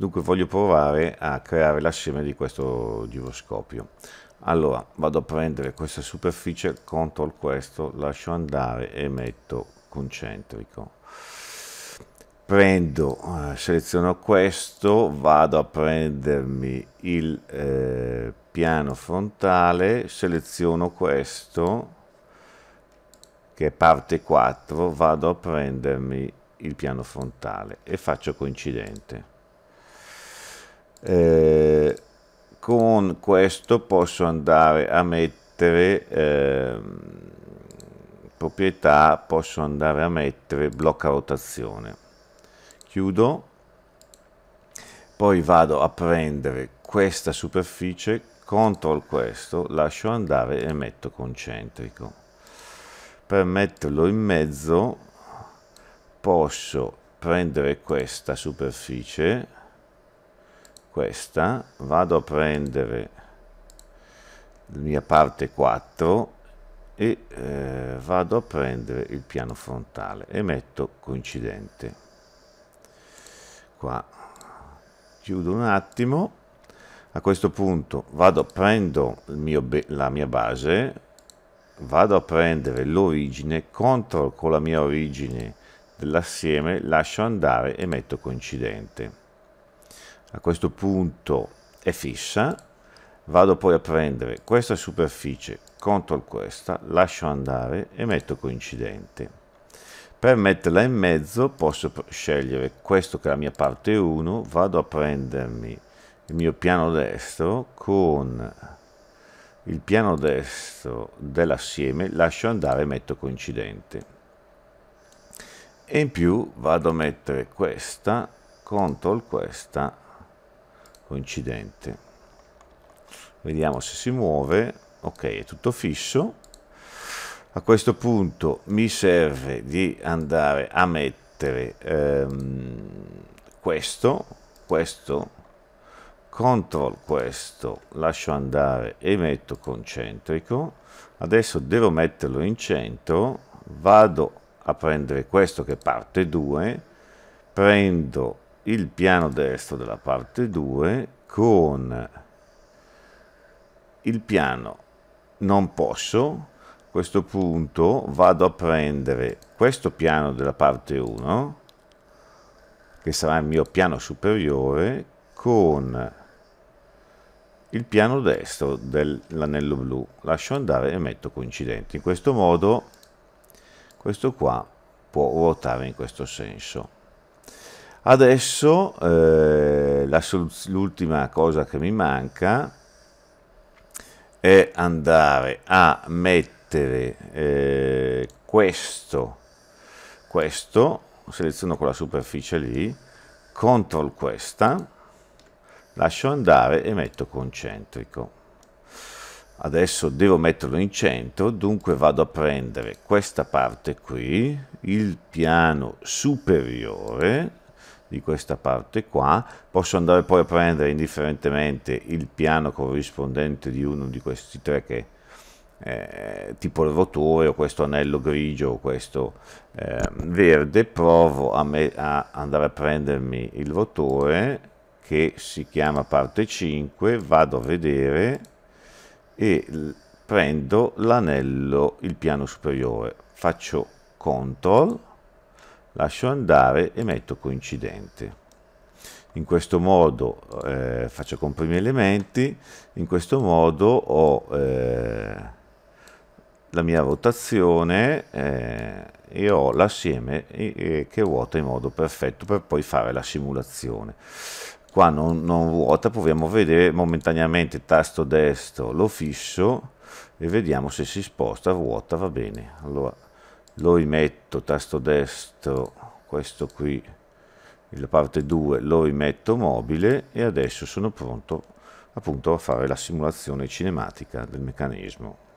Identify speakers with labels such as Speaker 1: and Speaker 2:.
Speaker 1: Dunque voglio provare a creare la scema di questo giroscopio. Allora vado a prendere questa superficie, control questo, lascio andare e metto concentrico. Prendo, eh, seleziono questo, vado a prendermi il eh, piano frontale, seleziono questo, che è parte 4, vado a prendermi il piano frontale e faccio coincidente eh, con questo posso andare a mettere eh, proprietà posso andare a mettere blocca rotazione chiudo poi vado a prendere questa superficie control questo lascio andare e metto concentrico per metterlo in mezzo posso prendere questa superficie questa, vado a prendere la mia parte 4 e eh, vado a prendere il piano frontale e metto coincidente qua chiudo un attimo a questo punto vado prendo mio, la mia base vado a prendere l'origine CTRL con la mia origine dell'assieme lascio andare e metto coincidente a questo punto è fissa vado poi a prendere questa superficie CTRL questa lascio andare e metto coincidente per metterla in mezzo posso scegliere questo che è la mia parte 1 vado a prendermi il mio piano destro con il piano destro dell'assieme lascio andare e metto coincidente e in più vado a mettere questa CTRL questa coincidente vediamo se si muove ok è tutto fisso a questo punto mi serve di andare a mettere ehm, questo questo control questo lascio andare e metto concentrico adesso devo metterlo in centro vado a prendere questo che parte 2 prendo il piano destro della parte 2 con il piano non posso a questo punto vado a prendere questo piano della parte 1 che sarà il mio piano superiore con il piano destro dell'anello blu lascio andare e metto coincidente in questo modo questo qua può ruotare in questo senso Adesso eh, l'ultima cosa che mi manca è andare a mettere eh, questo, questo, seleziono quella superficie lì, control questa, lascio andare e metto concentrico. Adesso devo metterlo in centro, dunque vado a prendere questa parte qui, il piano superiore, di questa parte qua, posso andare poi a prendere indifferentemente il piano corrispondente di uno di questi tre che eh, tipo il rotore o questo anello grigio o questo eh, verde, provo a, me, a andare a prendermi il rotore che si chiama parte 5, vado a vedere e prendo l'anello, il piano superiore, faccio CTRL lascio andare e metto coincidente. In questo modo eh, faccio comprimere elementi, in questo modo ho eh, la mia rotazione eh, e ho l'assieme che ruota in modo perfetto per poi fare la simulazione. Qua non, non ruota, proviamo a vedere momentaneamente il tasto destro, lo fisso e vediamo se si sposta, ruota, va bene. Allora, lo rimetto, tasto destro, questo qui, la parte 2, lo rimetto mobile e adesso sono pronto appunto a fare la simulazione cinematica del meccanismo.